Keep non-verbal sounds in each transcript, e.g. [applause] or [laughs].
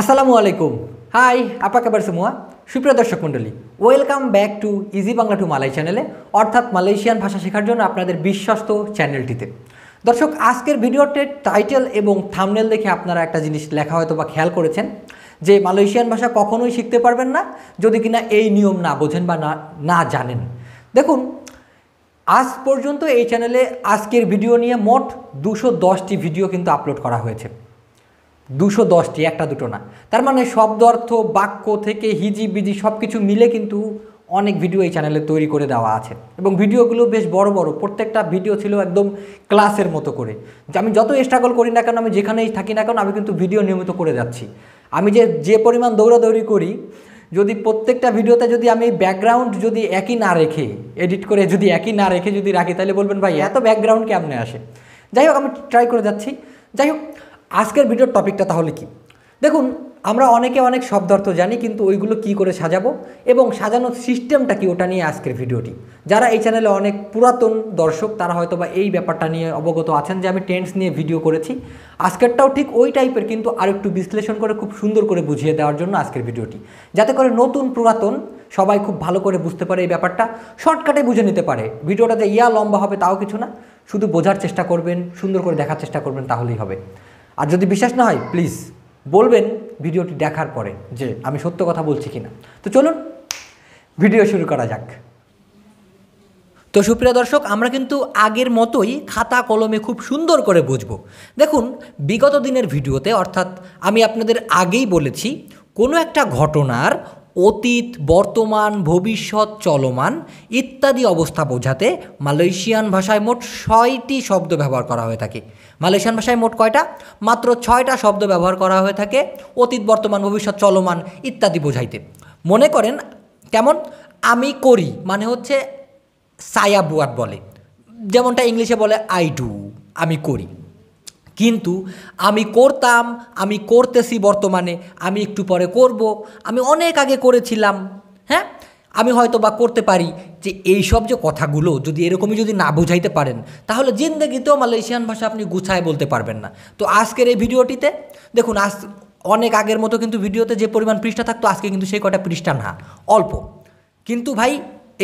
আসসালামু আলাইকুম হাই আপা কাবার সুমুয়া সুপ্রিয় দর্শক মণ্ডলী welcome back to easy Bangla to Malay চ্যানেলে অর্থাৎ মালয়েশিয়ান ভাষা শেখার জন্য আপনাদের বিশ্বস্ত চ্যানেলটিতে দর্শক আজকের ভিডিওতে টাইটেল এবং থামনেল দেখে আপনারা একটা জিনিস লেখা হয়তো বা খেয়াল করেছেন যে মালয়েশিয়ান ভাষা কখনোই শিখতে পারবেন না যদি কিনা এই নিয়ম না বোঝেন বা না না জানেন দেখুন আজ পর্যন্ত এই চ্যানেলে আজকের ভিডিও নিয়ে মোট দুশো দশটি ভিডিও কিন্তু আপলোড করা হয়েছে দুশো দশটি একটা দুটো না তার মানে শব্দ অর্থ বাক্য থেকে হিজি বিজি সব কিছু মিলে কিন্তু অনেক ভিডিও এই চ্যানেলে তৈরি করে দেওয়া আছে এবং ভিডিওগুলো বেশ বড় বড় প্রত্যেকটা ভিডিও ছিল একদম ক্লাসের মতো করে যে আমি যত স্ট্রাগল করি না কেন আমি যেখানেই থাকি না কেন আমি কিন্তু ভিডিও নিয়মিত করে যাচ্ছি আমি যে যে পরিমাণ দৌড়াদৌড়ি করি যদি প্রত্যেকটা ভিডিওতে যদি আমি ব্যাকগ্রাউন্ড যদি একই না রেখে এডিট করে যদি একই না রেখে যদি রাখি তাহলে বলবেন ভাই এত ব্যাকগ্রাউন্ড কেমনে আসে যাই হোক আমি ট্রাই করে যাচ্ছি যাই হোক আজকের ভিডিওর টপিকটা তাহলে কি দেখুন আমরা অনেকে অনেক শব্দার্থ জানি কিন্তু ওইগুলো কি করে সাজাবো এবং সাজানোর সিস্টেমটা কি ওটা নিয়ে আজকের ভিডিওটি যারা এই চ্যানেলে অনেক পুরাতন দর্শক তারা হয়তো বা এই ব্যাপারটা নিয়ে অবগত আছেন যে আমি টেন্স নিয়ে ভিডিও করেছি আজকেরটাও ঠিক ওই টাইপের কিন্তু আর একটু বিশ্লেষণ করে খুব সুন্দর করে বুঝিয়ে দেওয়ার জন্য আজকের ভিডিওটি যাতে করে নতুন পুরাতন সবাই খুব ভালো করে বুঝতে পারে এই ব্যাপারটা শর্টকাটে বুঝে নিতে পারে ভিডিওটা যে ইয়া লম্বা হবে তাও কিছু না শুধু বোঝার চেষ্টা করবেন সুন্দর করে দেখার চেষ্টা করবেন তাহলেই হবে আর যদি বিশ্বাস না হয় প্লিজ বলবেন ভিডিওটি দেখার পরে যে আমি সত্য কথা বলছি কি না তো চলুন ভিডিও শুরু করা যাক তো সুপ্রিয় দর্শক আমরা কিন্তু আগের মতোই খাতা কলমে খুব সুন্দর করে বুঝব দেখুন বিগত দিনের ভিডিওতে অর্থাৎ আমি আপনাদের আগেই বলেছি কোনো একটা ঘটনার অতীত বর্তমান ভবিষ্যৎ চলমান ইত্যাদি অবস্থা বোঝাতে মালয়েশিয়ান ভাষায় মোট ছয়টি শব্দ ব্যবহার করা হয়ে থাকে মালয়েশিয়ান ভাষায় মোট কয়টা মাত্র ছয়টা শব্দ ব্যবহার করা হয়ে থাকে অতীত বর্তমান ভবিষ্যৎ চলমান ইত্যাদি বোঝাইতে মনে করেন কেমন আমি করি মানে হচ্ছে সায়াবুয়াট বলে যেমনটা ইংলিশে বলে আই ডু আমি করি কিন্তু আমি করতাম আমি করতেছি বর্তমানে আমি একটু পরে করব আমি অনেক আগে করেছিলাম হ্যাঁ আমি হয়তো বা করতে পারি যে এই সব যে কথাগুলো যদি এরকমই যদি না বুঝাইতে পারেন তাহলে জিন্দগিতেও মালয়েশিয়ান ভাষা আপনি গুছায় বলতে পারবেন না তো আজকের এই ভিডিওটিতে দেখুন আজ অনেক আগের মতো কিন্তু ভিডিওতে যে পরিমাণ পৃষ্ঠা থাকতো আজকে কিন্তু সেই কটা পৃষ্ঠা না অল্প কিন্তু ভাই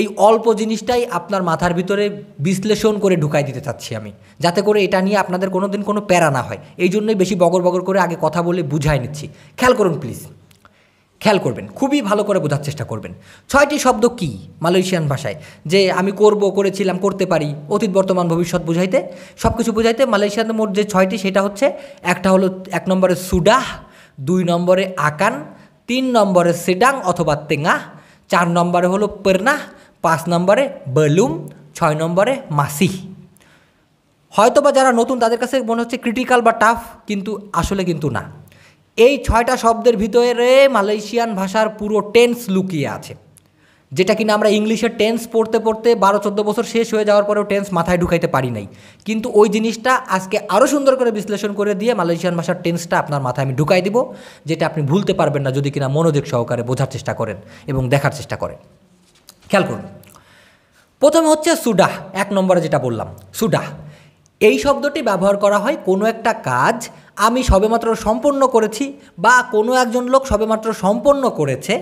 এই অল্প জিনিসটাই আপনার মাথার ভিতরে বিশ্লেষণ করে ঢুকাই দিতে চাচ্ছি আমি যাতে করে এটা নিয়ে আপনাদের কোনো দিন কোনো প্যারা না হয় এই জন্যই বেশি বগর বগর করে আগে কথা বলে বুঝাই নিচ্ছি খেয়াল করুন প্লিজ খেয়াল করবেন খুবই ভালো করে বোঝার চেষ্টা করবেন ছয়টি শব্দ কি মালয়েশিয়ান ভাষায় যে আমি করব করেছিলাম করতে পারি অতীত বর্তমান ভবিষ্যৎ বোঝাইতে সব কিছু বুঝাইতে মালয়েশিয়ান মোট যে ছয়টি সেটা হচ্ছে একটা হলো এক নম্বরে সুডাহ দুই নম্বরে আকান তিন নম্বরে সেডাং অথবা তেঙা চার নম্বরে হলো পেরনাহ পাঁচ নম্বরে বেলুম ছয় নম্বরে মাসি হয়তো বা যারা নতুন তাদের কাছে মনে হচ্ছে ক্রিটিক্যাল বা টাফ কিন্তু আসলে কিন্তু না এই ছয়টা শব্দের ভিতরে মালয়েশিয়ান ভাষার পুরো টেন্স লুকিয়ে আছে যেটা কিনা আমরা ইংলিশে টেন্স পড়তে পড়তে বারো চোদ্দো বছর শেষ হয়ে যাওয়ার পরেও টেন্স মাথায় ঢুকাইতে পারি নাই কিন্তু ওই জিনিসটা আজকে আরও সুন্দর করে বিশ্লেষণ করে দিয়ে মালয়েশিয়ান ভাষার টেন্সটা আপনার মাথায় আমি ঢুকাই দিব যেটা আপনি ভুলতে পারবেন না যদি কিনা মনোযোগ সহকারে বোঝার চেষ্টা করেন এবং দেখার চেষ্টা করেন খেয়াল করুন প্রথমে হচ্ছে সুডাহ এক নম্বরে যেটা বললাম সুডাহ এই শব্দটি ব্যবহার করা হয় কোনো একটা কাজ আমি সবেমাত্র সম্পন্ন করেছি বা কোনো একজন লোক সবেমাত্র সম্পন্ন করেছে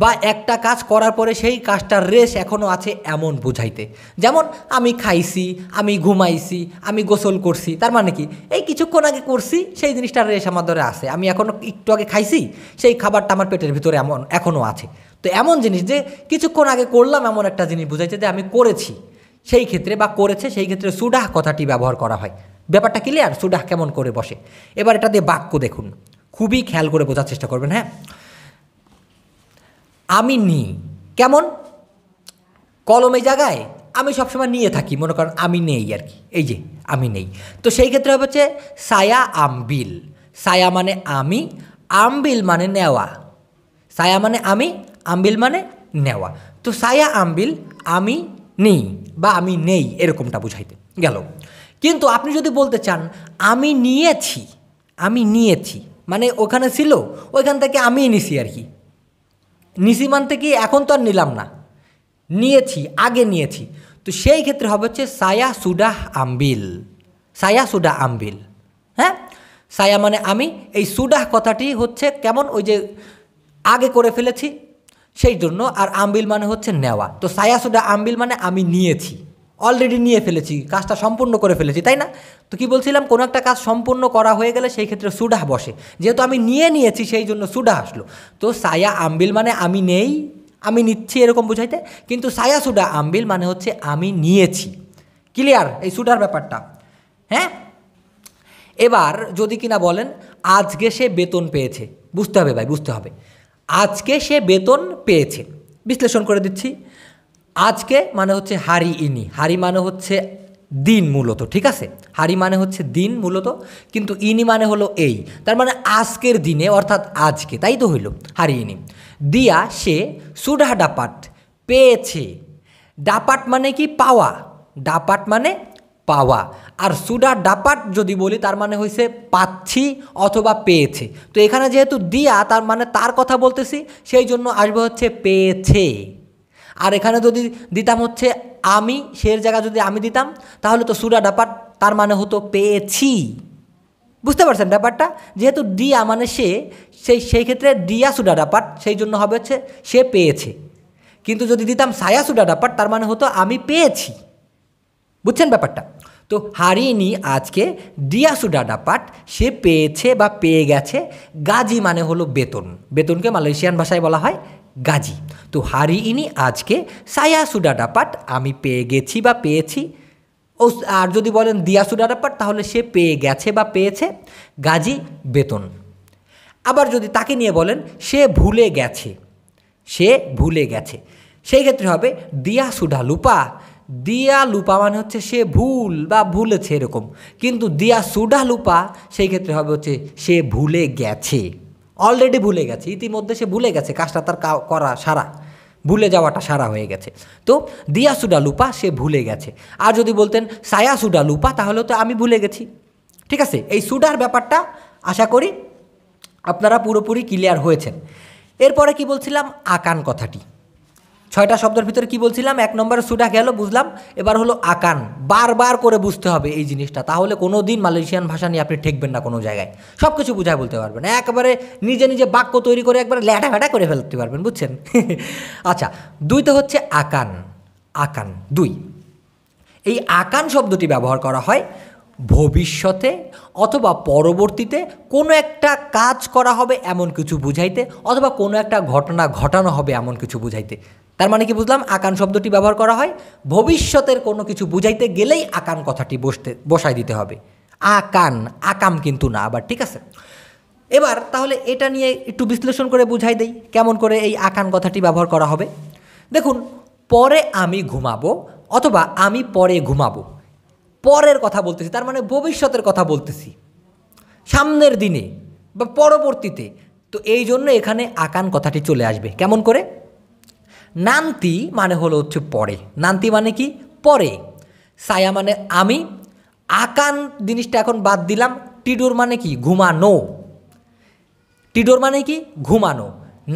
বা একটা কাজ করার পরে সেই কাজটার রেশ এখনও আছে এমন বুঝাইতে যেমন আমি খাইছি আমি ঘুমাইছি আমি গোসল করছি তার মানে কি এই কিছুক্ষণ আগে করছি সেই জিনিসটার রেশ আমার ধরে আছে আমি এখনও একটু আগে খাইছি সেই খাবারটা আমার পেটের ভিতরে এমন এখনও আছে তো এমন জিনিস যে কিছুক্ষণ আগে করলাম এমন একটা জিনিস বুঝাইছে যে আমি করেছি সেই ক্ষেত্রে বা করেছে সেই ক্ষেত্রে সুডাহ কথাটি ব্যবহার করা হয় ব্যাপারটা ক্লিয়ার সুডাহ কেমন করে বসে এবার এটা দিয়ে বাক্য দেখুন খুবই খেয়াল করে বোঝার চেষ্টা করবেন হ্যাঁ আমি নিই কেমন কলমে জায়গায় আমি সবসময় নিয়ে থাকি মনে করেন আমি নেই আর কি এই যে আমি নেই তো সেই ক্ষেত্রে হচ্ছে সায়া আমবিল সায়া মানে আমি আমবিল মানে নেওয়া সায়া মানে আমি আমবিল মানে নেওয়া তো সায়া আমবিল আমি নেই বা আমি নেই এরকমটা বুঝাইতে গেল কিন্তু আপনি যদি বলতে চান আমি নিয়েছি আমি নিয়েছি মানে ওখানে ছিল ওইখান থেকে আমি নিছি আর কি নিসিমান থেকে এখন তো আর নিলাম না নিয়েছি আগে নিয়েছি তো সেই ক্ষেত্রে হবে হচ্ছে সায়া সুডা আম্বিল সায়া সুডা আম্বিল হ্যাঁ সায়া মানে আমি এই সুডাহ কথাটি হচ্ছে কেমন ওই যে আগে করে ফেলেছি সেই জন্য আর আম্বিল মানে হচ্ছে নেওয়া তো সায়া সুডা আম্বিল মানে আমি নিয়েছি অলরেডি নিয়ে ফেলেছি কাজটা সম্পূর্ণ করে ফেলেছি তাই না তো কি বলছিলাম কোনো একটা কাজ সম্পূর্ণ করা হয়ে গেলে সেই ক্ষেত্রে সুডাহ বসে যেহেতু আমি নিয়ে নিয়েছি সেই জন্য সুডাহ আসলো তো সায়া আম্বিল মানে আমি নেই আমি নিচ্ছি এরকম বুঝাইতে কিন্তু সায়া সুডা আম্বিল মানে হচ্ছে আমি নিয়েছি ক্লিয়ার এই সুডার ব্যাপারটা হ্যাঁ এবার যদি কিনা বলেন আজকে সে বেতন পেয়েছে বুঝতে হবে ভাই বুঝতে হবে আজকে সে বেতন পেয়েছে বিশ্লেষণ করে দিচ্ছি আজকে মানে হচ্ছে হারি ইনি হারি মানে হচ্ছে দিন মূলত ঠিক আছে হারি মানে হচ্ছে দিন মূলত কিন্তু ইনি মানে হলো এই তার মানে আজকের দিনে অর্থাৎ আজকে তাই তো হইল হারি ইনি দিয়া সে সুডা ডাপাট পেয়েছে ডাপাট মানে কি পাওয়া ডাপাট মানে পাওয়া আর সুডা ডাপাট যদি বলি তার মানে হয়েছে পাচ্ছি অথবা পেয়েছে তো এখানে যেহেতু দিয়া তার মানে তার কথা বলতেছি সেই জন্য আসবে হচ্ছে পেয়েছে আর এখানে যদি দিতাম হচ্ছে আমি সের জায়গা যদি আমি দিতাম তাহলে তো সুরা ডাপার তার মানে হতো পেয়েছি বুঝতে পারছেন ব্যাপারটা যেহেতু দিয়া মানে সে সেই সেই ক্ষেত্রে দিয়া সুডা ডাপার সেই জন্য হবে হচ্ছে সে পেয়েছে কিন্তু যদি দিতাম সায়া সুডা ডাপার তার মানে হতো আমি পেয়েছি বুঝছেন ব্যাপারটা তো হারিনি আজকে ডিয়াসুডা ডাপাট সে পেয়েছে বা পেয়ে গেছে গাজি মানে হলো বেতন বেতনকে মালয়েশিয়ান ভাষায় বলা হয় গাজি তো হারি ইনি আজকে সায়া সুডাটা পাট আমি পেয়ে গেছি বা পেয়েছি ও আর যদি বলেন দিয়া সুডাটা পাট তাহলে সে পেয়ে গেছে বা পেয়েছে গাজী বেতন আবার যদি তাকে নিয়ে বলেন সে ভুলে গেছে সে ভুলে গেছে সেই ক্ষেত্রে হবে দিয়া সুডা লুপা দিয়া লুপা মানে হচ্ছে সে ভুল বা ভুলেছে এরকম কিন্তু দিয়া সুডা লুপা সেই ক্ষেত্রে হবে হচ্ছে সে ভুলে গেছে অলরেডি ভুলে গেছে ইতিমধ্যে সে ভুলে গেছে কাজটা তার করা সারা ভুলে যাওয়াটা সারা হয়ে গেছে তো সুডা লুপা সে ভুলে গেছে আর যদি বলতেন সুডা লুপা তাহলে তো আমি ভুলে গেছি ঠিক আছে এই সুডার ব্যাপারটা আশা করি আপনারা পুরোপুরি ক্লিয়ার হয়েছেন এরপরে কি বলছিলাম আকান কথাটি ছয়টা শব্দের ভিতরে কি বলছিলাম এক নম্বরে সুটা গেল বুঝলাম এবার হলো আকান বারবার করে বুঝতে হবে এই জিনিসটা তাহলে কোনো দিন মালয়েশিয়ান ভাষা নিয়ে আপনি ঠেকবেন না কোনো জায়গায় সব কিছু বুঝায় বলতে পারবেন একবারে নিজে নিজে বাক্য তৈরি করে একবারে ল্যাটা করে ফেলতে পারবেন বুঝছেন [laughs] আচ্ছা দুইতে হচ্ছে আকান আকান দুই এই আকান শব্দটি ব্যবহার করা হয় ভবিষ্যতে অথবা পরবর্তীতে কোনো একটা কাজ করা হবে এমন কিছু বুঝাইতে অথবা কোনো একটা ঘটনা ঘটানো হবে এমন কিছু বুঝাইতে তার মানে কি বুঝলাম আকান শব্দটি ব্যবহার করা হয় ভবিষ্যতের কোনো কিছু বুঝাইতে গেলেই আকান কথাটি বসতে বসাই দিতে হবে আকান আকাম কিন্তু না আবার ঠিক আছে এবার তাহলে এটা নিয়ে একটু বিশ্লেষণ করে বুঝাই দেই কেমন করে এই আকান কথাটি ব্যবহার করা হবে দেখুন পরে আমি ঘুমাবো অথবা আমি পরে ঘুমাবো পরের কথা বলতেছি তার মানে ভবিষ্যতের কথা বলতেছি সামনের দিনে বা পরবর্তীতে তো এই জন্য এখানে আকান কথাটি চলে আসবে কেমন করে নান্তি মানে হলো হচ্ছে পরে নান্তি মানে কি পরে সায়া মানে আমি আকান জিনিসটা এখন বাদ দিলাম টিডোর মানে কি ঘুমানো টিডোর মানে কি ঘুমানো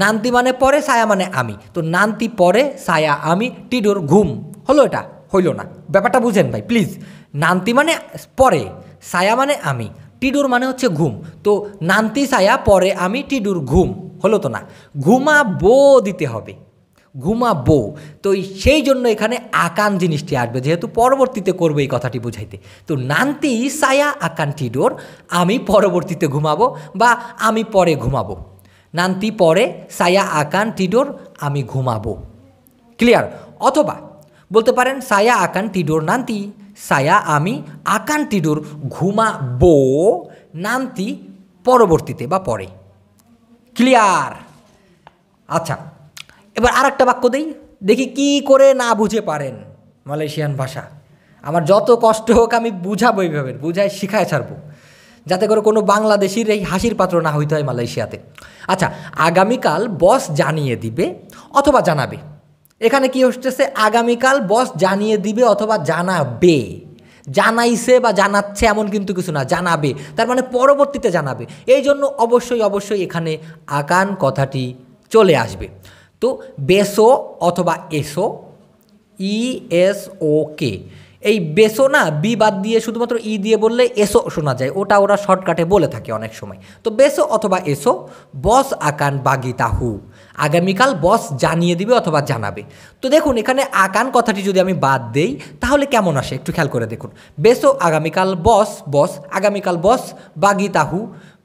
নান্তি মানে পরে সায়া মানে আমি তো নান্তি পরে সায়া আমি টিডোর ঘুম হলো এটা হইল না ব্যাপারটা বুঝেন ভাই প্লিজ নান্তি মানে পরে সায়া মানে আমি টিডুর মানে হচ্ছে ঘুম তো নান্তি সায়া পরে আমি টিডুর ঘুম হলো তো না ঘুমাবো দিতে হবে ঘুমাবো তো সেই জন্য এখানে আকান জিনিসটি আসবে যেহেতু পরবর্তীতে করবো এই কথাটি বুঝাইতে তো নান্তি সায়া আকান্তি ডোর আমি পরবর্তীতে ঘুমাবো বা আমি পরে ঘুমাবো নান্তি পরে সায়া আকান টিডোর আমি ঘুমাবো ক্লিয়ার অথবা বলতে পারেন সায়া আকান টিডোর নান্তি সায়া আমি আকান টিডোর ঘুমাবো নান্তি পরবর্তীতে বা পরে ক্লিয়ার আচ্ছা এবার আর একটা বাক্য দেই দেখি কি করে না বুঝে পারেন মালয়েশিয়ান ভাষা আমার যত কষ্ট হোক আমি বুঝাবো এইভাবে বুঝায় শিখায় ছাড়বো যাতে করে কোনো বাংলাদেশির এই হাসির পাত্র না হইতে হয় মালয়েশিয়াতে আচ্ছা আগামীকাল বস জানিয়ে দিবে অথবা জানাবে এখানে কি হচ্ছে আগামীকাল বস জানিয়ে দিবে অথবা জানাবে জানাইছে বা জানাচ্ছে এমন কিন্তু কিছু না জানাবে তার মানে পরবর্তীতে জানাবে এই জন্য অবশ্যই অবশ্যই এখানে আকান কথাটি চলে আসবে তো বেসো অথবা এসো ই এস ও কে এই বেসো না বি বাদ দিয়ে শুধুমাত্র ই e দিয়ে বললে এসো শোনা যায় ওটা ওরা শর্টকাটে বলে থাকে অনেক সময় তো বেসো অথবা এসো বস আকান তাহু আগামীকাল বস জানিয়ে দিবে অথবা জানাবে তো দেখুন এখানে আকান কথাটি যদি আমি বাদ দেই তাহলে কেমন আসে একটু খেয়াল করে দেখুন বেসো আগামীকাল বস বস আগামীকাল বস বাগিতাহু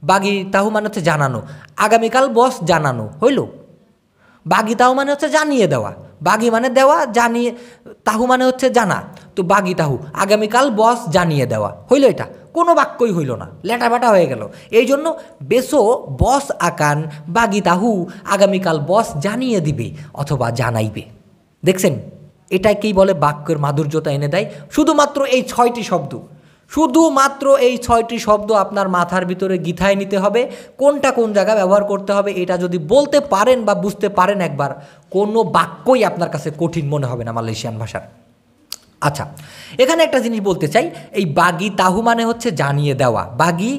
বাগিতাহু মানে হচ্ছে জানানো আগামীকাল বস জানানো হইলো বাগি তাহু মানে হচ্ছে জানিয়ে দেওয়া বাগি মানে দেওয়া জানিয়ে তাহু মানে হচ্ছে জানা তো বাগি তাহু আগামীকাল বস জানিয়ে দেওয়া হইল এটা কোনো বাক্যই হইল না লেটা ব্যাটা হয়ে গেল এই জন্য বেসো বস আকান বাগি তাহু আগামীকাল বস জানিয়ে দিবে অথবা জানাইবে দেখছেন এটাকেই বলে বাক্যের মাধুর্যতা এনে দেয় শুধুমাত্র এই ছয়টি শব্দ শুধুমাত্র এই ছয়টি শব্দ আপনার মাথার ভিতরে গিথায় নিতে হবে কোনটা কোন জায়গায় ব্যবহার করতে হবে এটা যদি বলতে পারেন বা বুঝতে পারেন একবার কোনো বাক্যই আপনার কাছে কঠিন মনে হবে না মালয়েশিয়ান ভাষার আচ্ছা এখানে একটা জিনিস বলতে চাই এই বাগি তাহু মানে হচ্ছে জানিয়ে দেওয়া বাগি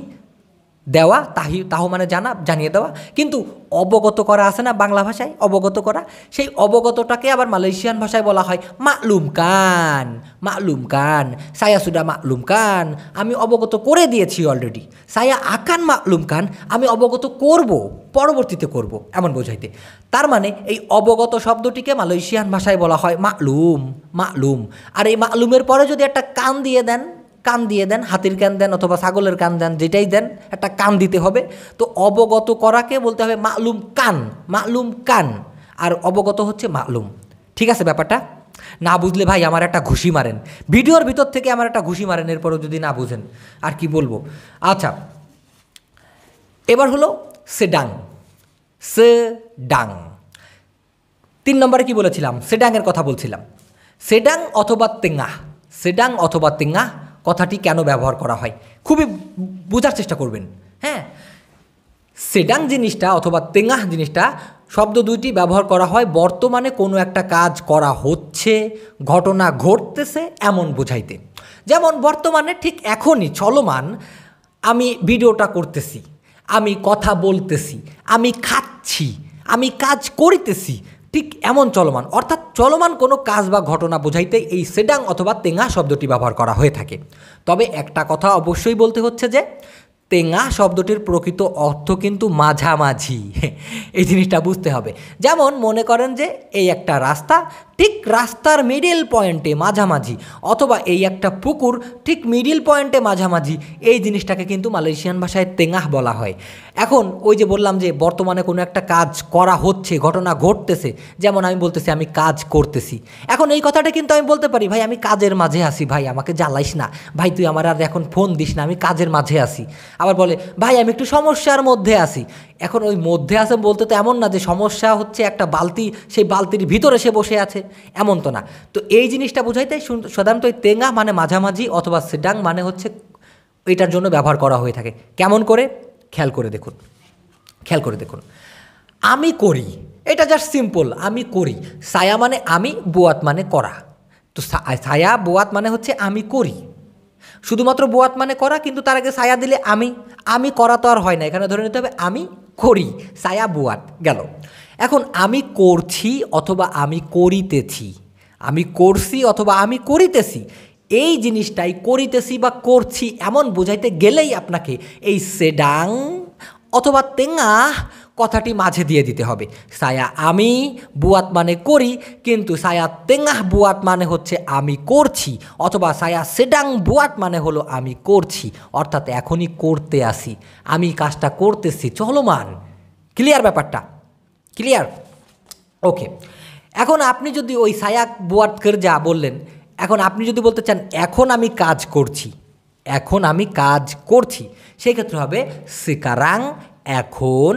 দেওয়া তাহি তাহ মানে জানা জানিয়ে দেওয়া কিন্তু অবগত করা আছে না বাংলা ভাষায় অবগত করা সেই অবগতটাকে আবার মালয়েশিয়ান ভাষায় বলা হয় মালুম কান মালুম কান সায়া সুডা মালুম কান আমি অবগত করে দিয়েছি অলরেডি সায়া আকান মালুম কান আমি অবগত করব পরবর্তীতে করব এমন বোঝাইতে তার মানে এই অবগত শব্দটিকে মালয়েশিয়ান ভাষায় বলা হয় মালুম মালুম আর এই মালুমের পরে যদি একটা কান দিয়ে দেন কান দিয়ে দেন হাতির কান দেন অথবা ছাগলের কান দেন যেটাই দেন একটা কান দিতে হবে তো অবগত করাকে বলতে হবে মালুম কান মালুম কান আর অবগত হচ্ছে মালুম ঠিক আছে ব্যাপারটা না বুঝলে ভাই আমার একটা ঘুষি মারেন ভিডিওর ভিতর থেকে আমার একটা ঘুষি মারেন এরপরও যদি না বুঝেন আর কি বলবো আচ্ছা এবার হলো সেডাং ডাং তিন নম্বরে কি বলেছিলাম সেডাংয়ের কথা বলছিলাম সেডাং অথবা তেঙ্গা সেডাং অথবা তেঙ্গা কথাটি কেন ব্যবহার করা হয় খুবই বোঝার চেষ্টা করবেন হ্যাঁ সেডাং জিনিসটা অথবা তেঙাহ জিনিসটা শব্দ দুইটি ব্যবহার করা হয় বর্তমানে কোনো একটা কাজ করা হচ্ছে ঘটনা ঘটতেছে এমন বোঝাইতে যেমন বর্তমানে ঠিক এখনই চলমান আমি ভিডিওটা করতেছি আমি কথা বলতেছি আমি খাচ্ছি আমি কাজ করিতেছি ঠিক এমন চলমান অর্থাৎ চলমান কোনো কাজ বা ঘটনা বোঝাইতে এই সেডাং অথবা তেঙা শব্দটি ব্যবহার করা হয়ে থাকে তবে একটা কথা অবশ্যই বলতে হচ্ছে যে তেঙা শব্দটির প্রকৃত অর্থ কিন্তু মাঝামাঝি [laughs] এই জিনিসটা বুঝতে হবে যেমন মনে করেন যে এই একটা রাস্তা ঠিক রাস্তার মিডিল পয়েন্টে মাঝামাঝি অথবা এই একটা পুকুর ঠিক মিডিল পয়েন্টে মাঝামাঝি এই জিনিসটাকে কিন্তু মালয়েশিয়ান ভাষায় তেঙাহ বলা হয় এখন ওই যে বললাম যে বর্তমানে কোনো একটা কাজ করা হচ্ছে ঘটনা ঘটতেছে যেমন আমি বলতেছি আমি কাজ করতেছি এখন এই কথাটা কিন্তু আমি বলতে পারি ভাই আমি কাজের মাঝে আসি ভাই আমাকে জ্বালাইস না ভাই তুই আমার আর এখন ফোন দিস না আমি কাজের মাঝে আসি আবার বলে ভাই আমি একটু সমস্যার মধ্যে আসি এখন ওই মধ্যে আছে বলতে তো এমন না যে সমস্যা হচ্ছে একটা বালতি সেই বালতির ভিতরে সে বসে আছে এমন তো না তো এই জিনিসটা বোঝাইতে সাধারণত ওই তেঙ্গা মানে মাঝামাঝি অথবা সেডাং মানে হচ্ছে এটার জন্য ব্যবহার করা হয়ে থাকে কেমন করে খেয়াল করে দেখুন খেয়াল করে দেখুন আমি করি এটা জাস্ট সিম্পল আমি করি সায়া মানে আমি বোয়াত মানে করা তো সায়া বোয়াত মানে হচ্ছে আমি করি শুধুমাত্র বোয়াত মানে করা কিন্তু তার আগে সায়া দিলে আমি আমি করা তো আর হয় না এখানে ধরে নিতে হবে আমি করি সায়া বোয়াত গেল এখন আমি করছি অথবা আমি করিতেছি আমি করছি অথবা আমি করিতেছি এই জিনিসটাই করিতেছি বা করছি এমন বোঝাইতে গেলেই আপনাকে এই সেডাং অথবা তেঙা কথাটি মাঝে দিয়ে দিতে হবে সায়া আমি বুয়াত মানে করি কিন্তু সায়া তেঙ্গাহ বুয়াত মানে হচ্ছে আমি করছি অথবা সায়া সেডাং বুয়াত মানে হলো আমি করছি অর্থাৎ এখনই করতে আসি আমি কাজটা করতেছি চলমান ক্লিয়ার ব্যাপারটা ক্লিয়ার ওকে এখন আপনি যদি ওই সায়া বুয়াতকের যা বললেন এখন আপনি যদি বলতে চান এখন আমি কাজ করছি এখন আমি কাজ করছি সেক্ষেত্রে হবে সিকারাং এখন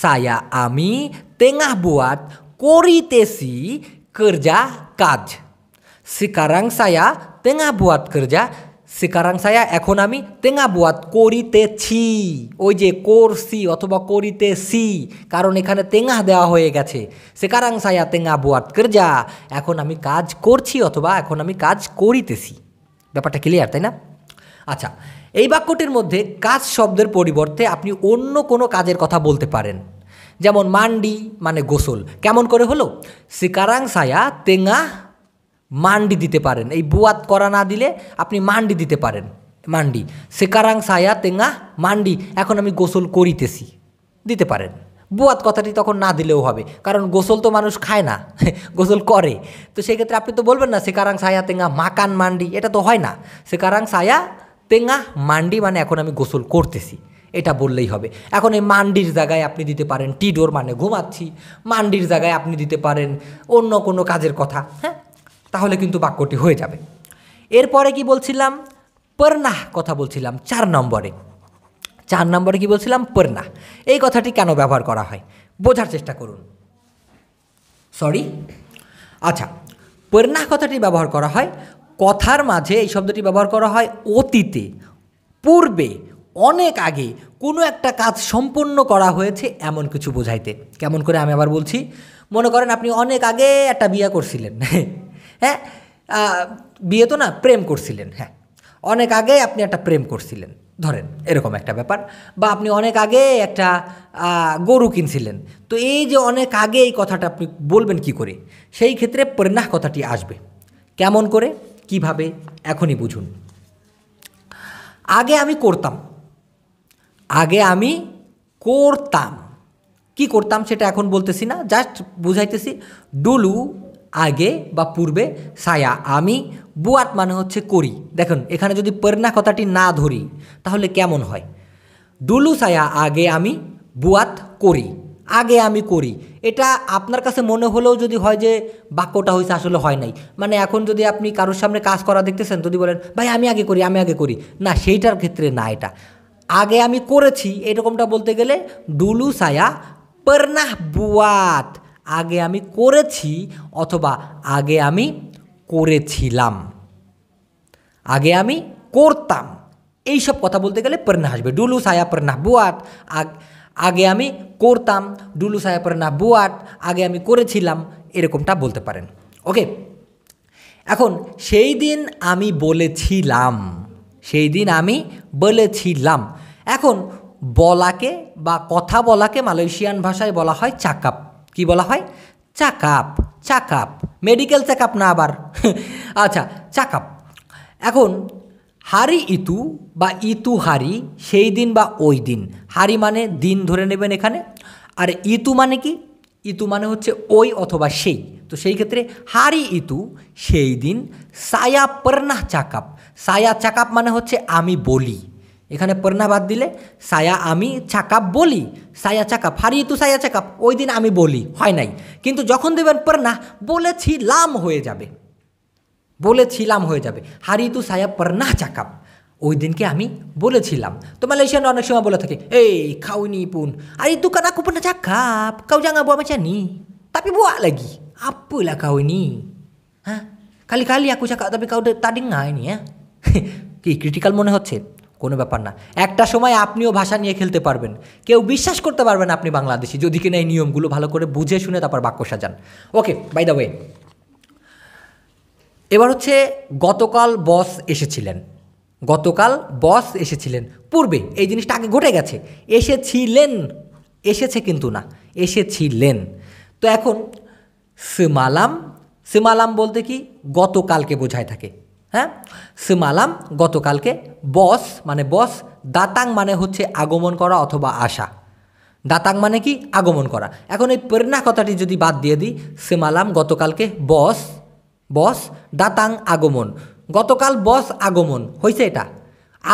সায়া আমি তেঙা বুয়াত করিতেছি কর্জা কাজ সিকারাং সায়া তেঙা বুয়াত কর্জা সিকারাং সায়া এখন আমি তেঙা বুয়াত করিতেছি ওই যে করছি অথবা করিতেছি কারণ এখানে তেঙা দেওয়া হয়ে গেছে সেকারাং সায়া তেঙা বুয়াত কর্জা এখন আমি কাজ করছি অথবা এখন আমি কাজ করিতেছি ব্যাপারটা ক্লিয়ার তাই না আচ্ছা এই বাক্যটির মধ্যে কাজ শব্দের পরিবর্তে আপনি অন্য কোনো কাজের কথা বলতে পারেন যেমন মান্ডি মানে গোসল কেমন করে হলো সিকারাং সায়া তেঙা মান্ডি দিতে পারেন এই বুয়াত করা না দিলে আপনি মান্ডি দিতে পারেন মান্ডি সেকারাং সায়া তেঙা মান্ডি এখন আমি গোসল করিতেছি দিতে পারেন বুয়াত কথাটি তখন না দিলেও হবে কারণ গোসল তো মানুষ খায় না [laughs] গোসল করে তো সেক্ষেত্রে আপনি তো বলবেন না সেকারাং সায়া তেঙা মাকান মান্ডি এটা তো হয় না সেকারাং সায়া তেঙা মান্ডি মানে এখন আমি গোসল করতেছি এটা বললেই হবে এখন এই মান্ডির জায়গায় আপনি দিতে পারেন টিডোর মানে ঘুমাচ্ছি মান্ডির জায়গায় আপনি দিতে পারেন অন্য কোনো কাজের কথা হ্যাঁ তাহলে কিন্তু বাক্যটি হয়ে যাবে এরপরে কি বলছিলাম পর্নাহ কথা বলছিলাম চার নম্বরে চার নম্বরে কি বলছিলাম পর্নাহ এই কথাটি কেন ব্যবহার করা হয় বোঝার চেষ্টা করুন সরি আচ্ছা পর্নাহ কথাটি ব্যবহার করা হয় কথার মাঝে এই শব্দটি ব্যবহার করা হয় অতীতে পূর্বে অনেক আগে কোনো একটা কাজ সম্পন্ন করা হয়েছে এমন কিছু বোঝাইতে কেমন করে আমি আবার বলছি মনে করেন আপনি অনেক আগে একটা বিয়ে করছিলেন [laughs] হ্যাঁ বিয়ে তো না প্রেম করছিলেন হ্যাঁ অনেক আগে আপনি একটা প্রেম করছিলেন ধরেন এরকম একটা ব্যাপার বা আপনি অনেক আগে একটা গরু কিনছিলেন তো এই যে অনেক আগে এই কথাটা আপনি বলবেন কি করে সেই ক্ষেত্রে প্রেরণা কথাটি আসবে কেমন করে কিভাবে এখনই বুঝুন আগে আমি করতাম আগে আমি করতাম কি করতাম সেটা এখন বলতেছি না জাস্ট বুঝাইতেছি ডুলু আগে বা পূর্বে সায়া আমি বুয়াত মানে হচ্ছে করি দেখুন এখানে যদি পেরনা কথাটি না ধরি তাহলে কেমন হয় ডুলু সায়া আগে আমি বুয়াত করি আগে আমি করি এটা আপনার কাছে মনে হলেও যদি হয় যে বাক্যটা হয়েছে আসলে হয় নাই মানে এখন যদি আপনি কারোর সামনে কাজ করা দেখতেছেন যদি বলেন ভাই আমি আগে করি আমি আগে করি না সেইটার ক্ষেত্রে না এটা আগে আমি করেছি এরকমটা বলতে গেলে ডুলু সায়া পর্নাহ বুয়াত আগে আমি করেছি অথবা আগে আমি করেছিলাম আগে আমি করতাম এইসব কথা বলতে গেলে পর্ণা আসবে ডুলু সায়া পর্ণা বুয়াত আগ আগে আমি করতাম ডুলু সাহেবের না বুয়াট আগে আমি করেছিলাম এরকমটা বলতে পারেন ওকে এখন সেই দিন আমি বলেছিলাম সেই দিন আমি বলেছিলাম এখন বলাকে বা কথা বলাকে মালয়েশিয়ান ভাষায় বলা হয় চাকাপ কি বলা হয় চাকাপ চাকাপ মেডিকেল চেকআপ না আবার [laughs] আচ্ছা চাকাপ এখন হারি ইতু বা ইতু হারি সেই দিন বা ওই দিন হারি মানে দিন ধরে নেবেন এখানে আর ইতু মানে কি ইতু মানে হচ্ছে ওই অথবা সেই তো সেই ক্ষেত্রে হারি ইতু সেই দিন সায়া পর্না চাকাপ সায়া চাকাপ মানে হচ্ছে আমি বলি এখানে পর্না বাদ দিলে সায়া আমি চাকাপ বলি সায়া চাকাপ হারি ইতু সায়া চাকাপ ওই দিন আমি বলি হয় নাই কিন্তু যখন দেবেন বলেছি লাম হয়ে যাবে বলেছিলাম হয়ে যাবে হারিতু পর না চাকাপ ওই দিনকে আমি বলেছিলাম তো মালয়েশিয়ান অনেক সময় বলে থাকে এই খাওনি পুন আরে তু কানা কুপন চাকাপ কাউ জাঙ্গা buat macam ni tapi buat lagi apalah kau হ্যাঁ ha খালি kali চাকা cakap tapi kau tak dengar হ্যাঁ [laughs] কি ক্রিটিক্যাল মনে হচ্ছে কোনো ব্যাপার না একটা সময় আপনিও ভাষা নিয়ে খেলতে পারবেন কেউ বিশ্বাস করতে পারবেন আপনি বাংলাদেশি যদি কিনা এই নিয়মগুলো ভালো করে বুঝে শুনে তারপর বাক্য সাজান ওকে বাই দ্য ওয়ে এবার হচ্ছে গতকাল বস এসেছিলেন গতকাল বস এসেছিলেন পূর্বে এই জিনিসটা আগে ঘটে গেছে এসেছিলেন এসেছে কিন্তু না এসেছিলেন তো এখন সিমালাম সিমালাম বলতে কি গতকালকে বোঝায় থাকে হ্যাঁ সিমালাম গতকালকে বস মানে বস দাতাং মানে হচ্ছে আগমন করা অথবা আসা দাতাং মানে কি আগমন করা এখন এই প্রেরণা কথাটি যদি বাদ দিয়ে দিই সিমালাম গতকালকে বস বস দাতাং আগমন গতকাল বস আগমন হয়েছে এটা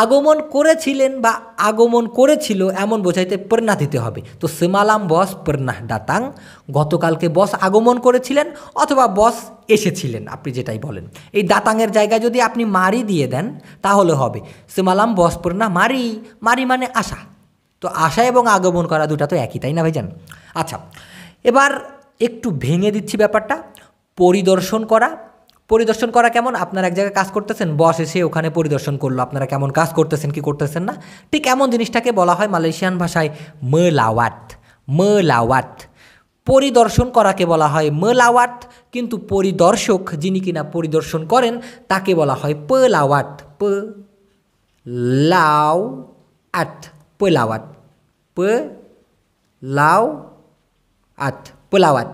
আগমন করেছিলেন বা আগমন করেছিল এমন বোঝাইতে প্রেরণা দিতে হবে তো সেমালাম বস প্রেরণা দাতাং গতকালকে বস আগমন করেছিলেন অথবা বস এসেছিলেন আপনি যেটাই বলেন এই দাতাংয়ের জায়গায় যদি আপনি মারি দিয়ে দেন তাহলে হবে সেমালাম বস প্রেরণা মারি মারি মানে আশা তো আশা এবং আগমন করা দুটা তো একই তাই না ভাইজান আচ্ছা এবার একটু ভেঙে দিচ্ছি ব্যাপারটা পরিদর্শন করা পরিদর্শন করা কেমন আপনার এক জায়গায় কাজ করতেছেন বস এসে ওখানে পরিদর্শন করলো আপনারা কেমন কাজ করতেছেন কি করতেছেন না ঠিক এমন জিনিসটাকে বলা হয় মালয়েশিয়ান ভাষায় ম লাওয়াত পরিদর্শন করাকে বলা হয় ম লাওয়াত কিন্তু পরিদর্শক যিনি কিনা পরিদর্শন করেন তাকে বলা হয় লাওয়াত প লাও আট পলাওয়াত প লাও আট পোলাওয়াত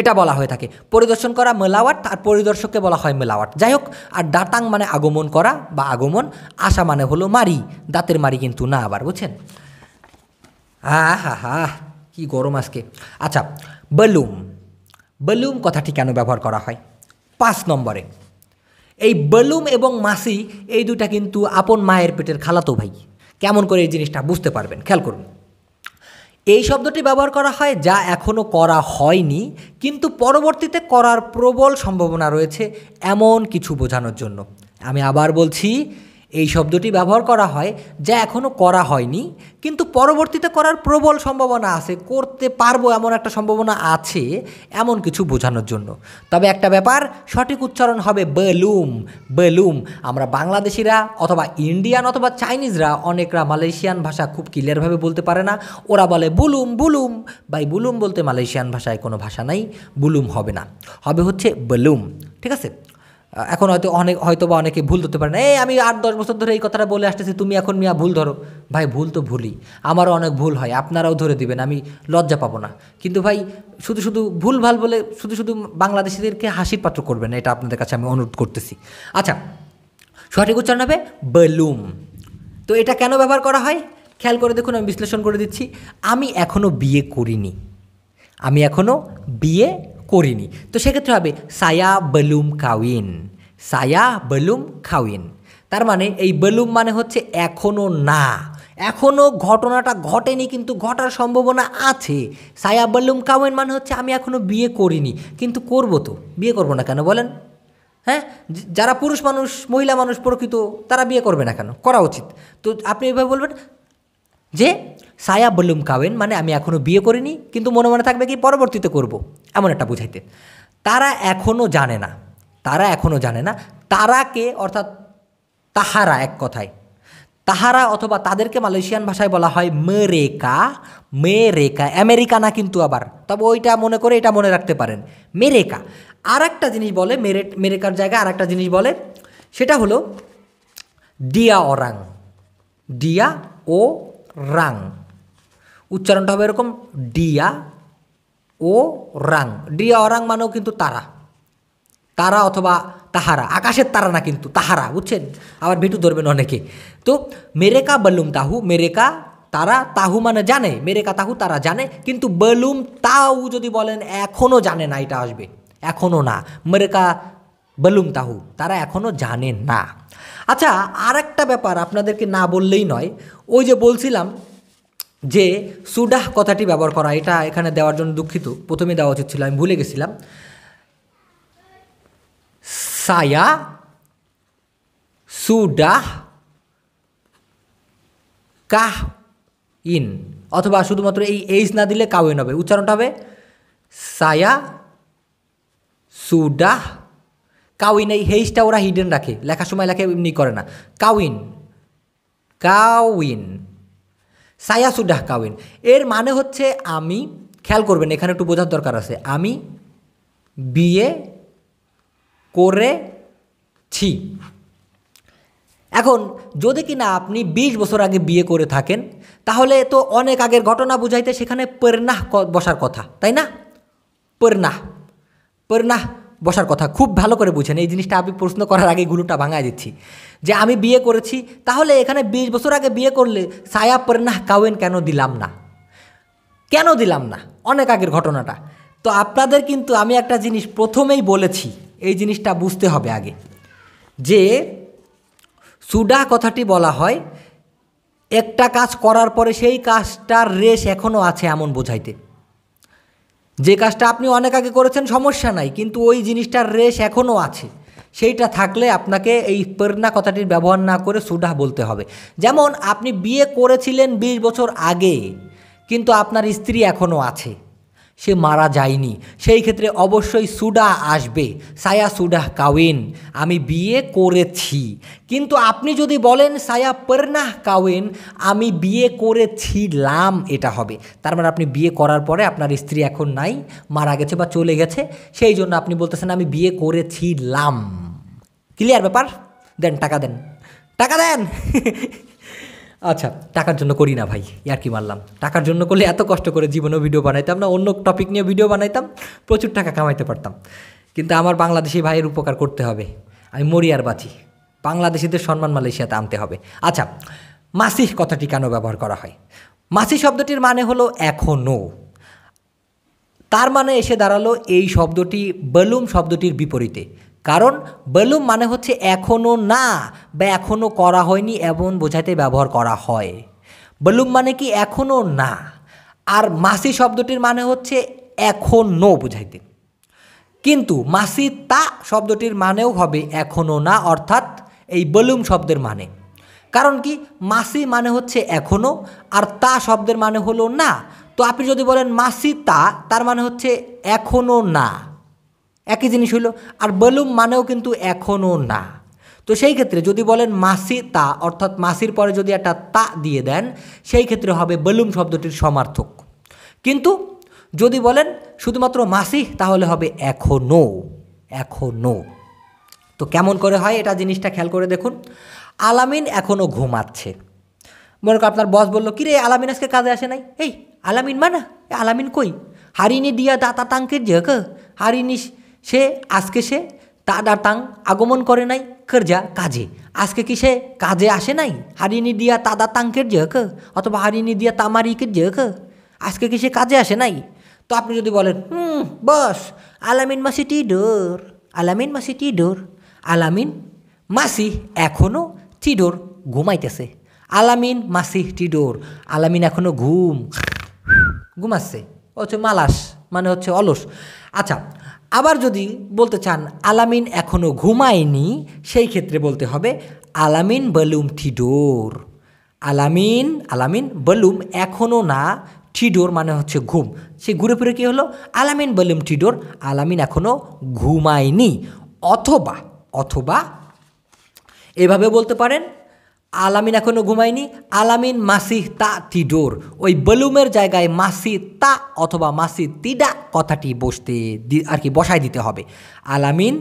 এটা বলা হয়ে থাকে পরিদর্শন করা মেলাওয়াট আর পরিদর্শককে বলা হয় মেলাওয়াট যাই হোক আর দাঁতাং মানে আগমন করা বা আগমন আসা মানে হলো মারি দাঁতের মারি কিন্তু না আবার বুঝছেন হা হা হা কি গরম আজকে আচ্ছা বলুম বলুম কথাটি কেন ব্যবহার করা হয় পাঁচ নম্বরে এই বলুম এবং মাসি এই দুটা কিন্তু আপন মায়ের পেটের খালাতো ভাই কেমন করে এই জিনিসটা বুঝতে পারবেন খেয়াল করুন এই শব্দটি ব্যবহার করা হয় যা এখনও করা হয়নি কিন্তু পরবর্তীতে করার প্রবল সম্ভাবনা রয়েছে এমন কিছু বোঝানোর জন্য আমি আবার বলছি এই শব্দটি ব্যবহার করা হয় যা এখনও করা হয়নি কিন্তু পরবর্তীতে করার প্রবল সম্ভাবনা আছে করতে পারবো এমন একটা সম্ভাবনা আছে এমন কিছু বোঝানোর জন্য তবে একটা ব্যাপার সঠিক উচ্চারণ হবে বেলুম বেলুম আমরা বাংলাদেশিরা অথবা ইন্ডিয়ান অথবা চাইনিজরা অনেকরা মালয়েশিয়ান ভাষা খুব ক্লিয়ারভাবে বলতে পারে না ওরা বলে বুলুম বুলুম বাই বুলুম বলতে মালয়েশিয়ান ভাষায় কোনো ভাষা নাই বুলুম হবে না হবে হচ্ছে বেলুম ঠিক আছে এখন হয়তো অনেক হয়তো বা অনেকে ভুল ধরতে পারে না এই আমি আট দশ বছর ধরে এই কথাটা বলে আসতেছি তুমি এখন মিয়া ভুল ধরো ভাই ভুল তো ভুলই আমারও অনেক ভুল হয় আপনারাও ধরে দিবেন আমি লজ্জা পাবো না কিন্তু ভাই শুধু শুধু ভুল ভাল বলে শুধু শুধু বাংলাদেশিদেরকে হাসির পাত্র করবেন এটা আপনাদের কাছে আমি অনুরোধ করতেছি আচ্ছা সঠিক উচ্চারণ হবে বেলুম তো এটা কেন ব্যবহার করা হয় খেয়াল করে দেখুন আমি বিশ্লেষণ করে দিচ্ছি আমি এখনও বিয়ে করিনি আমি এখনও বিয়ে করিনি তো সেক্ষেত্রে হবে সায়া বলুম কাউইন সায়া বলুম কাউইন তার মানে এই বলুম মানে হচ্ছে এখনও না এখনও ঘটনাটা ঘটেনি কিন্তু ঘটার সম্ভাবনা আছে সায়া বলুম কাউইন মানে হচ্ছে আমি এখনও বিয়ে করিনি কিন্তু করব তো বিয়ে করব না কেন বলেন হ্যাঁ যারা পুরুষ মানুষ মহিলা মানুষ প্রকৃত তারা বিয়ে করবে না কেন করা উচিত তো আপনি এভাবে বলবেন যে সায়া বলুম কাওয়েন মানে আমি এখনও বিয়ে করিনি কিন্তু মনে মনে থাকবে কি পরবর্তীতে করব এমন একটা বুঝাইতে তারা এখনও জানে না তারা এখনও জানে না তারাকে অর্থাৎ তাহারা এক কথায় তাহারা অথবা তাদেরকে মালয়েশিয়ান ভাষায় বলা হয় মেরেকা মেরেকা আমেরিকা না কিন্তু আবার তবে ওইটা মনে করে এটা মনে রাখতে পারেন মেরেকা আর একটা জিনিস বলে মেরে মেরেকার জায়গায় আর একটা জিনিস বলে সেটা হলো ডিয়া অরাং ডিয়া ও রাং উচ্চারণটা হবে এরকম ডিয়া ও রাং ডিয়া ওরাং মানেও কিন্তু তারা তারা অথবা তাহারা আকাশের তারা না কিন্তু তাহারা বুঝছেন আবার ভিটু ধরবেন অনেকে তো মেরেকা বলুম তাহু মেরেকা তারা তাহু মানে জানে মেরেকা তাহু তারা জানে কিন্তু বলুম তাউ যদি বলেন এখনও জানে না এটা আসবে এখনও না মেরেকা বলুম তাহু তারা এখনও জানে না আচ্ছা আর একটা ব্যাপার আপনাদেরকে না বললেই নয় ওই যে বলছিলাম যে সুডাহ কথাটি ব্যবহার করা এটা এখানে দেওয়ার জন্য দুঃখিত প্রথমে দেওয়া উচিত ছিল আমি ভুলে গেছিলাম সায়া সুডাহ কাহ ইন অথবা শুধুমাত্র এই এইচ না দিলে কাউইন হবে উচ্চারণটা হবে সায়া সুডাহ কাউইন এই হেইসটা ওরা হিডেন রাখে লেখার সময় লেখে এমনি করে না কাউইন কাউইন সায়া সুডাহ কাউন এর মানে হচ্ছে আমি খেয়াল করবেন এখানে একটু বোঝার দরকার আছে আমি বিয়ে করেছি এখন যদি কিনা আপনি ২০ বছর আগে বিয়ে করে থাকেন তাহলে তো অনেক আগের ঘটনা বুঝাইতে সেখানে পেরনাহ বসার কথা তাই না পেরনাহ পেরনাহ বসার কথা খুব ভালো করে বুঝেন এই জিনিসটা আমি প্রশ্ন করার আগে গুলোটা ভাঙায় দিচ্ছি যে আমি বিয়ে করেছি তাহলে এখানে বিশ বছর আগে বিয়ে করলে সায়া পরে না কাউয়েন কেন দিলাম না কেন দিলাম না অনেক আগের ঘটনাটা তো আপনাদের কিন্তু আমি একটা জিনিস প্রথমেই বলেছি এই জিনিসটা বুঝতে হবে আগে যে সুডা কথাটি বলা হয় একটা কাজ করার পরে সেই কাজটার রেশ এখনও আছে এমন বোঝাইতে যে কাজটা আপনি অনেক আগে করেছেন সমস্যা নাই কিন্তু ওই জিনিসটার রেশ এখনও আছে সেইটা থাকলে আপনাকে এই প্রেরণা কথাটির ব্যবহার না করে সুডাহ বলতে হবে যেমন আপনি বিয়ে করেছিলেন ২০ বছর আগে কিন্তু আপনার স্ত্রী এখনও আছে সে মারা যায়নি সেই ক্ষেত্রে অবশ্যই সুডা আসবে সায়া সুডা কাওয়েন আমি বিয়ে করেছি কিন্তু আপনি যদি বলেন সায়া পেরনাহ কাওয়েন আমি বিয়ে করেছিলাম এটা হবে তার মানে আপনি বিয়ে করার পরে আপনার স্ত্রী এখন নাই মারা গেছে বা চলে গেছে সেই জন্য আপনি বলতেছেন আমি বিয়ে করেছিলাম ক্লিয়ার ব্যাপার দেন টাকা দেন টাকা দেন [laughs] আচ্ছা টাকার জন্য করি না ভাই ইয়ার কি মারলাম টাকার জন্য করলে এত কষ্ট করে জীবনে ভিডিও বানাইতাম না অন্য টপিক নিয়ে ভিডিও বানাইতাম প্রচুর টাকা কামাইতে পারতাম কিন্তু আমার বাংলাদেশি ভাইয়ের উপকার করতে হবে আমি মরি আর বাঁচি বাংলাদেশিদের সম্মান মালয়েশিয়াতে আনতে হবে আচ্ছা মাসিহ কথাটি কেন ব্যবহার করা হয় মাসি শব্দটির মানে হলো এখনও তার মানে এসে দাঁড়ালো এই শব্দটি বেলুম শব্দটির বিপরীতে কারণ বেলুম মানে হচ্ছে এখনও না বা এখনও করা হয়নি এমন বোঝাতে ব্যবহার করা হয় বেলুম মানে কি এখনও না আর মাসি শব্দটির মানে হচ্ছে এখনও বোঝাইতে কিন্তু মাসি তা শব্দটির মানেও হবে এখনও না অর্থাৎ এই বেলুম শব্দের মানে কারণ কি মাসি মানে হচ্ছে এখনও আর তা শব্দের মানে হলো না তো আপনি যদি বলেন মাসি তা তার মানে হচ্ছে এখনও না একই জিনিস হইল আর বলুম মানেও কিন্তু এখনও না তো সেই ক্ষেত্রে যদি বলেন মাসি তা অর্থাৎ মাসির পরে যদি একটা তা দিয়ে দেন সেই ক্ষেত্রে হবে বলুম শব্দটির সমার্থক কিন্তু যদি বলেন শুধুমাত্র মাসি তাহলে হবে এখনও এখনও তো কেমন করে হয় এটা জিনিসটা খেয়াল করে দেখুন আলামিন এখনও ঘুমাচ্ছে মনে করো আপনার বস বললো কিরে আলামিন আজকে কাজে আসে নাই এই আলামিন মানা আলামিন কই হারিনি দিয়া দাতা তাঙ্কের যে হারিনিস সে আজকে সে তাদাতাং আগমন করে নাই কেরজা কাজে আজকে কি সে কাজে আসে নাই হারিনি দিয়া তাদা তাঙ্কের জেক অথবা হারিনি দিয়া তামারিকের জেক আজকে কি সে কাজে আসে নাই তো আপনি যদি বলেন হুম বস আলামিন মাসি টি ডোর আলামিন মাসি ডোর আলামিন মাসি এখনও টিডোর ঘুমাইতেছে আলামিন মাসি টিডোর আলামিন এখনও ঘুম ঘুমাচ্ছে ও মালাস মানে হচ্ছে অলস আচ্ছা আবার যদি বলতে চান আলামিন এখনও ঘুমায়নি সেই ক্ষেত্রে বলতে হবে আলামিন বলুম থিডোর আলামিন আলামিন বলুম এখনও না ঠিডোর মানে হচ্ছে ঘুম সেই ঘুরে ফিরে কী হলো আলামিন বলুম ঠিডোর আলামিন এখনও ঘুমায়নি অথবা অথবা এভাবে বলতে পারেন আলামিন এখনও ঘুমায়নি আলামিন মাসিহ তা তিডোর ওই বলুমের জায়গায় মাসি তা অথবা মাসি তিডা কথাটি বসতে আর কি বসায় দিতে হবে আলামিন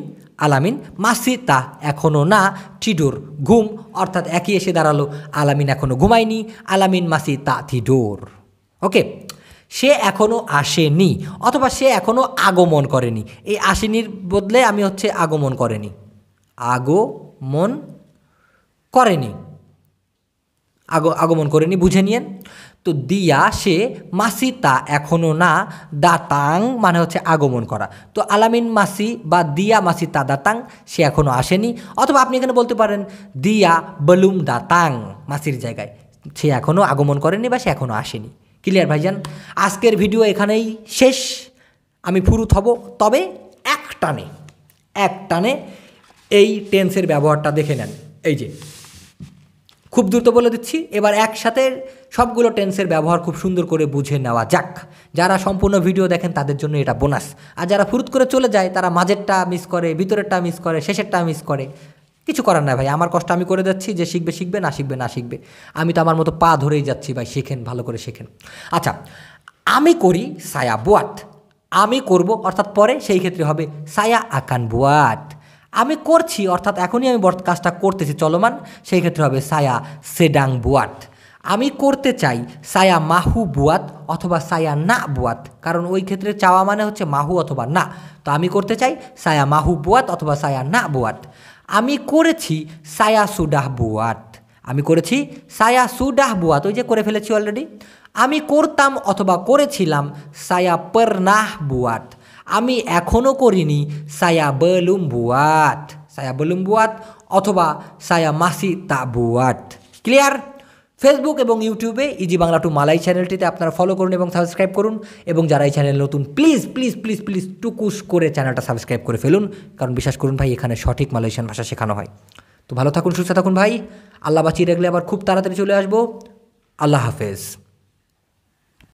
আলামিন মাসি তা এখনও না টিডোর ঘুম অর্থাৎ একই এসে দাঁড়ালো আলামিন এখনও ঘুমায়নি আলামিন মাসি তা থিডোর ওকে সে এখনও আসেনি অথবা সে এখনও আগমন করেনি এই আসেনির বদলে আমি হচ্ছে আগমন করেনি আগমন করেনি আগ আগমন করেনি বুঝে নিয়েন তো দিয়া সে মাসি তা এখনও না দাতাং মানে হচ্ছে আগমন করা তো আলামিন মাসি বা দিয়া মাসি তা দাতাং সে এখনও আসেনি অথবা আপনি এখানে বলতে পারেন দিয়া বলুম দাতাং মাসির জায়গায় সে এখনও আগমন করেনি বা সে এখনও আসেনি ক্লিয়ার ভাইজান আজকের ভিডিও এখানেই শেষ আমি ফুরুত হব তবে এক টানে এক টানে এই টেন্সের ব্যবহারটা দেখে নেন এই যে খুব দ্রুত বলে দিচ্ছি এবার একসাথে সবগুলো টেন্সের ব্যবহার খুব সুন্দর করে বুঝে নেওয়া যাক যারা সম্পূর্ণ ভিডিও দেখেন তাদের জন্য এটা বোনাস আর যারা ফুরুত করে চলে যায় তারা মাঝেরটা মিস করে ভিতরেরটা মিস করে শেষেরটা মিস করে কিছু করার না ভাই আমার কষ্ট আমি করে যাচ্ছি যে শিখবে শিখবে না শিখবে না শিখবে আমি তো আমার মতো পা ধরেই যাচ্ছি ভাই শেখেন ভালো করে শেখেন আচ্ছা আমি করি সায়া বোয়াট আমি করব অর্থাৎ পরে সেই ক্ষেত্রে হবে সায়া আকান বোয়াট আমি করছি অর্থাৎ এখনই আমি কাজটা করতেছি চলমান সেই ক্ষেত্রে হবে সায়া সেডাং বুয়াত আমি করতে চাই সায়া মাহু বুয়াত অথবা সায়া না বুয়াত কারণ ওই ক্ষেত্রে চাওয়া মানে হচ্ছে মাহু অথবা না তো আমি করতে চাই সায়া মাহু বুয়াত অথবা সায়া না বুয়াত আমি করেছি সায়া সুডাহ বুয়াত আমি করেছি সায়া সুডাহ বুয়াত ওই যে করে ফেলেছি অলরেডি আমি করতাম অথবা করেছিলাম সায়া পরনাহ বুয়াত আমি এখনও করিনি সায়া বলুম বুয়াত সায়া বলুম বুয়াত অথবা সায়া মাসি তা বুয়াত ক্লিয়ার ফেসবুক এবং ইউটিউবে ইজি বাংলা টু মালাই চ্যানেলটিতে আপনারা ফলো করুন এবং সাবস্ক্রাইব করুন এবং যারা এই চ্যানেল নতুন প্লিজ প্লিজ প্লিজ প্লিজ টুকুস করে চ্যানেলটা সাবস্ক্রাইব করে ফেলুন কারণ বিশ্বাস করুন ভাই এখানে সঠিক মালয়েশিয়ান ভাষা শেখানো হয় তো ভালো থাকুন সুস্থ থাকুন ভাই আল্লাহ বাঁচিয়ে রাখলে আবার খুব তাড়াতাড়ি চলে আসবো আল্লাহ হাফেজ